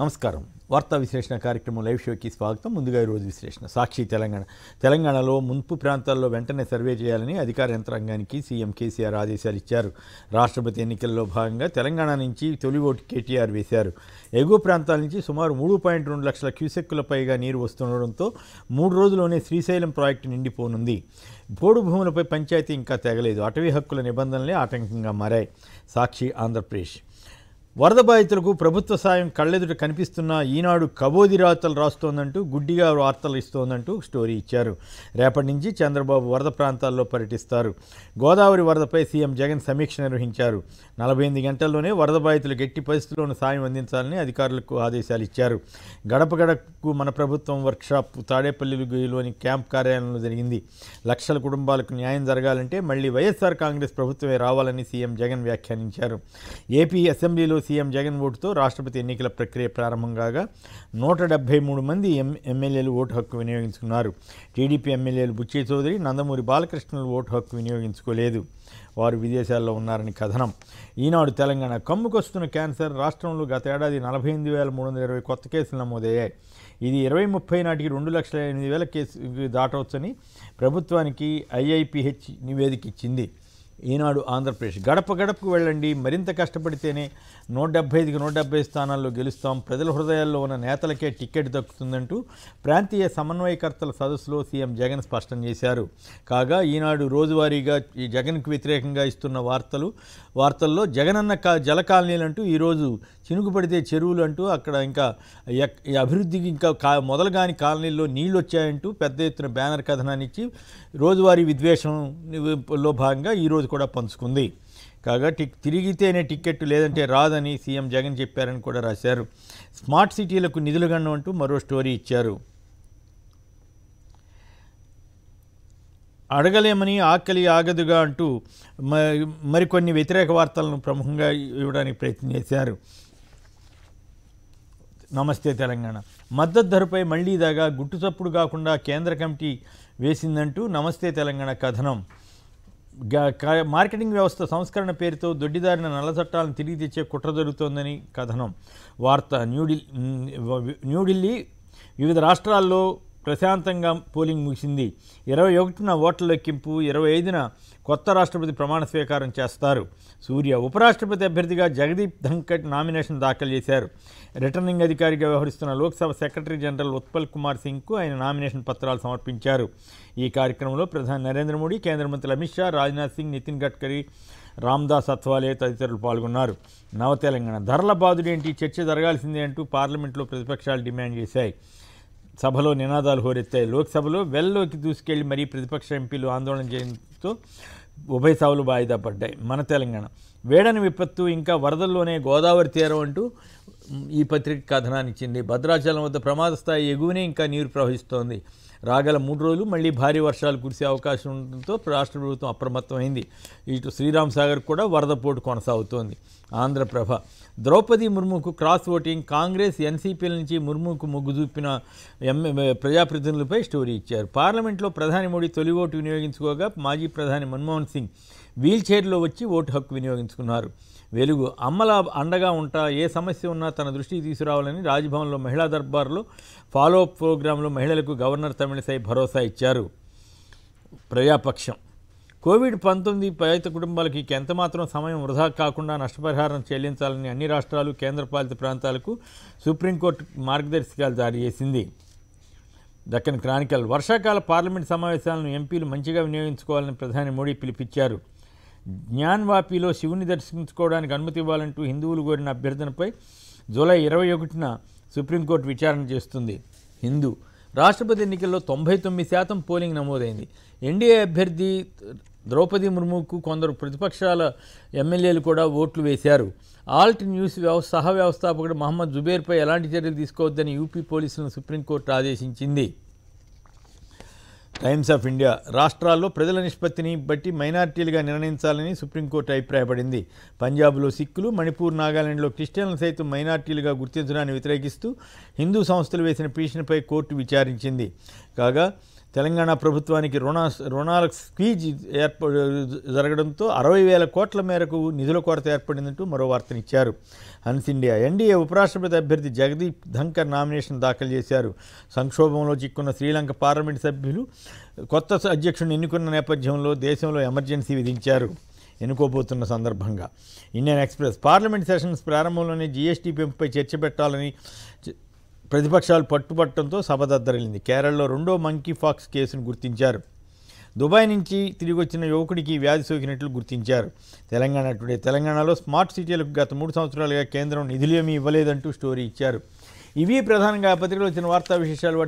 నమస్కారం వార్తా విశ్లేషణ కార్యక్రమం లైవ్ షోకి స్వాగతం ముందుగా ఈరోజు విశ్లేషణ సాక్షి తెలంగాణ తెలంగాణలో మున్పు ప్రాంతాల్లో వెంటనే సర్వే చేయాలని అధికార యంత్రాంగానికి సీఎం కేసీఆర్ ఆదేశాలు ఇచ్చారు రాష్ట్రపతి ఎన్నికల్లో భాగంగా తెలంగాణ నుంచి తొలి ఓటు కేటీఆర్ వేశారు ఎగువ ప్రాంతాల నుంచి సుమారు మూడు పాయింట్ రెండు లక్షల క్యూసెక్కుల పైగా నీరు వస్తుండడంతో మూడు రోజుల్లోనే శ్రీశైలం ప్రాజెక్టు నిండిపోనుంది బోడు భూములపై పంచాయతీ ఇంకా తెగలేదు అటవీ హక్కుల నిబంధనలే ఆటంకంగా మారాయి సాక్షి ఆంధ్రప్రదేశ్ వరద బాధితులకు ప్రభుత్వ సాయం కళ్ళెదుట కనిపిస్తున్న ఈనాడు కబోది రాతలు రాస్తోందంటూ గుడ్డిగా వార్తలు ఇస్తోందంటూ స్టోరీ ఇచ్చారు రేపటి నుంచి చంద్రబాబు వరద ప్రాంతాల్లో పర్యటిస్తారు గోదావరి వరదపై సీఎం జగన్ సమీక్ష నిర్వహించారు నలభై ఎనిమిది గంటల్లోనే వరద బాధితులు గట్టి పరిస్థితుల్లోనూ సాయం అందించాలని అధికారులకు ఆదేశాలు ఇచ్చారు గడప గడపకు మన ప్రభుత్వం వర్క్షాప్ తాడేపల్లిలోని క్యాంప్ కార్యాలయంలో జరిగింది లక్షల కుటుంబాలకు న్యాయం జరగాలంటే మళ్లీ వైఎస్ఆర్ కాంగ్రెస్ ప్రభుత్వమే రావాలని సీఎం జగన్ వ్యాఖ్యానించారు ఏపీ అసెంబ్లీలో సీఎం జగన్ ఓటుతో రాష్ట్రపతి ఎన్నికల ప్రక్రియ ప్రారంభం కాగా నూట డెబ్బై మూడు మంది ఎం ఎమ్మెల్యేలు ఓటు హక్కు వినియోగించుకున్నారు టీడీపీ ఎమ్మెల్యేలు బుచ్చి చౌదరి నందమూరి బాలకృష్ణులు ఓటు హక్కు వినియోగించుకోలేదు వారు విదేశాల్లో ఉన్నారని కథనం ఈనాడు తెలంగాణ కమ్ముకొస్తున్న క్యాన్సర్ రాష్ట్రంలో గతేడాది నలభై ఎనిమిది వేల మూడు వందల ఇరవై కొత్త కేసులు నమోదయ్యాయి ఇది ఇరవై ముప్పై నాటికి రెండు లక్షల ఎనిమిది వేల కేసు దాటవచ్చని ప్రభుత్వానికి ఐఐపిహెచ్ నివేదిక ఇచ్చింది ఈనాడు ఆంధ్రప్రదేశ్ గడప గడపకు వెళ్ళండి మరింత కష్టపడితేనే నూట డెబ్బై ఐదుకి నూట డెబ్బై స్థానాల్లో గెలుస్తాం ప్రజల హృదయాల్లో ఉన్న నేతలకే టిక్కెట్ దక్కుతుందంటూ ప్రాంతీయ సమన్వయకర్తల సదస్సులో సీఎం జగన్ స్పష్టం చేశారు కాగా ఈనాడు రోజువారీగా ఈ జగన్కు వ్యతిరేకంగా ఇస్తున్న వార్తలు వార్తల్లో జగనన్న కా జల కాలనీలంటూ ఈరోజు చినుకు పడితే చెరువులు అంటూ అక్కడ ఇంకా అభివృద్ధికి ఇంకా కా మొదలు కాని కాలనీల్లో నీళ్ళు వచ్చాయంటూ పెద్ద ఎత్తున బ్యానర్ కథనాన్ని ఇచ్చి రోజువారీ విద్వేషంలో భాగంగా ఈరోజు కూడా పంచుకుంది కాగా టిక్ తిరిగితేనే టిక్కెట్టు లేదంటే రాదని సీఎం జగన్ చెప్పారని కూడా రాశారు స్మార్ట్ సిటీలకు నిధులు గండం అంటూ మరో స్టోరీ ఇచ్చారు అడగలేమని ఆకలి ఆగదుగా అంటూ మరికొన్ని వ్యతిరేక వార్తలను ప్రముఖంగా ఇవ్వడానికి ప్రయత్నం చేశారు నమస్తే తెలంగాణ మద్దతు ధరపై మళ్లీ దాగా గుట్టుచప్పుడు కాకుండా కేంద్ర కమిటీ వేసిందంటూ నమస్తే తెలంగాణ కథనం మార్కెటింగ్ వ్యవస్థ సంస్కరణ పేరుతో దొడ్డిదారిన నల్ల చట్టాలను తిరిగి తెచ్చే కుట్ర జరుగుతోందని కథనం వార్త న్యూఢిల్లీ న్యూఢిల్లీ వివిధ రాష్ట్రాల్లో ప్రశాంతంగా పోలింగ్ ముగిసింది ఇరవై ఒకటిన ఓట్ల లెక్కింపు ఇరవై ఐదున కొత్త రాష్ట్రపతి ప్రమాణ స్వీకారం చేస్తారు సూర్య ఉపరాష్ట్రపతి అభ్యర్థిగా జగదీప్ ధంకట్ నామినేషన్ దాఖలు చేశారు రిటర్నింగ్ అధికారిగా వ్యవహరిస్తున్న లోక్సభ సెక్రటరీ జనరల్ ఉత్పల్ కుమార్ సింగ్కు ఆయన నామినేషన్ పత్రాలు సమర్పించారు ఈ కార్యక్రమంలో ప్రధాని నరేంద్ర మోడీ కేంద్ర మంత్రులు అమిత్ షా రాజ్నాథ్ సింగ్ నితిన్ గడ్కరీ రామ్దాస్ అత్వాలే తదితరులు పాల్గొన్నారు నవ తెలంగాణ ధరల బాధుడేంటి చర్చ జరగాల్సిందే అంటూ పార్లమెంట్లో ప్రతిపక్షాలు డిమాండ్ చేశాయి సభలో నినాదాలు హోరెత్తాయి లోక్సభలో వెల్లోకి దూసుకెళ్లి మరీ ప్రతిపక్ష ఎంపీలు ఆందోళన చేయడంతో ఉభయ సభలు వాయిదా పడ్డాయి మన తెలంగాణ వేడని విపత్తు ఇంకా వరదల్లోనే గోదావరి తీరం అంటూ ఈ పత్రిక కథనాన్ని ఇచ్చింది భద్రాచలం వద్ద ప్రమాద స్థాయి ఎగువనే ఇంకా నీరు ప్రవహిస్తోంది రాగల మూడు రోజులు మళ్ళీ భారీ వర్షాలు కురిసే అవకాశం ఉండటంతో రాష్ట్ర ప్రభుత్వం అప్రమత్తమైంది ఇటు శ్రీరామ్ సాగర్ కూడా వరద పోటు కొనసాగుతోంది ఆంధ్రప్రభ ద్రౌపది ముర్ముకు క్రాస్ ఓటింగ్ కాంగ్రెస్ ఎన్సీపీల నుంచి ముర్ముకు మొగ్గు చూపిన ప్రజాప్రతినిధులపై స్టోరీ ఇచ్చారు పార్లమెంట్లో ప్రధాని మోడీ తొలి ఓటు వినియోగించుకోగా మాజీ ప్రధాని మన్మోహన్ సింగ్ వీల్చైర్లో వచ్చి ఓటు హక్కు వినియోగించుకున్నారు వెలుగు అమ్మల అండగా ఉంటా ఏ సమస్య ఉన్నా తన దృష్టికి తీసుకురావాలని రాజ్భవన్లో మహిళా దర్బార్లో ఫాలోఅప్ ప్రోగ్రాంలో మహిళలకు గవర్నర్ తమిళిసై భరోసా ఇచ్చారు ప్రజాపక్షం కోవిడ్ పంతొమ్మిది పీడిత కుటుంబాలకి ఎంతమాత్రం సమయం వృధా కాకుండా నష్టపరిహారం చెల్లించాలని అన్ని రాష్ట్రాలు కేంద్రపాలిత ప్రాంతాలకు సుప్రీంకోర్టు మార్గదర్శకాలు జారీ చేసింది దక్కన్ క్రానికల్ వర్షాకాల పార్లమెంట్ సమావేశాలను ఎంపీలు మంచిగా వినియోగించుకోవాలని ప్రధాని మోడీ పిలిపించారు జ్ఞాన్వాపిలో శివుని దర్శించుకోవడానికి అనుమతి ఇవ్వాలంటూ హిందువులు కోరిన అభ్యర్థనపై జూలై ఇరవై ఒకటిన సుప్రీంకోర్టు విచారణ చేస్తుంది హిందూ రాష్ట్రపతి ఎన్నికల్లో తొంభై తొమ్మిది శాతం పోలింగ్ నమోదైంది ఎన్డీఏ అభ్యర్థి ద్రౌపది ముర్ముకు కొందరు ప్రతిపక్షాల ఎమ్మెల్యేలు కూడా ఓట్లు వేశారు ఆల్ట్ న్యూస్ వ్యవ సహ వ్యవస్థాపకుడు మహమ్మద్ జుబేర్పై ఎలాంటి చర్యలు తీసుకోవద్దని యూపీ పోలీసులను సుప్రీంకోర్టు ఆదేశించింది టైమ్స్ ఆఫ్ ఇండియా రాష్ట్రాల్లో ప్రజల నిష్పత్తిని బట్టి మైనార్టీలుగా నిర్ణయించాలని సుప్రీంకోర్టు అభిప్రాయపడింది పంజాబ్లో సిక్కులు మణిపూర్ నాగాలాండ్లో క్రిస్టియన్లు సైతం మైనార్టీలుగా గుర్తించడాన్ని వ్యతిరేకిస్తూ హిందూ సంస్థలు వేసిన పిటిషన్పై కోర్టు విచారించింది కాగా తెలంగాణ ప్రభుత్వానికి రుణ రుణాల స్క్వీజ్ ఏర్ప జరగడంతో అరవై వేల కోట్ల మేరకు నిధుల కొరత ఏర్పడిందంటూ మరో వార్తనిచ్చారు హన్స్ ఇండియా ఎన్డీఏ ఉపరాష్ట్రపతి అభ్యర్థి జగదీప్ ధంకర్ నామినేషన్ దాఖలు చేశారు సంక్షోభంలో చిక్కున్న శ్రీలంక పార్లమెంటు సభ్యులు కొత్త అధ్యక్షుడిని ఎన్నుకున్న నేపథ్యంలో దేశంలో ఎమర్జెన్సీ విధించారు ఎన్నుకోబోతున్న సందర్భంగా ఇండియన్ ఎక్స్ప్రెస్ పార్లమెంట్ సెషన్స్ ప్రారంభంలోనే జీఎస్టీ పెంపుపై చర్చ పెట్టాలని ప్రతిపక్షాలు పట్టుబట్టడంతో సభ దద్దరిల్లింది కేరళలో రెండో మంకీ ఫాక్స్ కేసును గుర్తించారు దుబాయ్ నుంచి తిరిగి వచ్చిన యువకుడికి వ్యాధి సోకినట్లు గుర్తించారు తెలంగాణ టుడే తెలంగాణలో స్మార్ట్ సిటీలకు గత మూడు సంవత్సరాలుగా కేంద్రం నిధులేమీ ఇవ్వలేదంటూ స్టోరీ ఇచ్చారు ఇవి ప్రధానంగా పత్రికలో వచ్చిన వార్తా విశేషాలు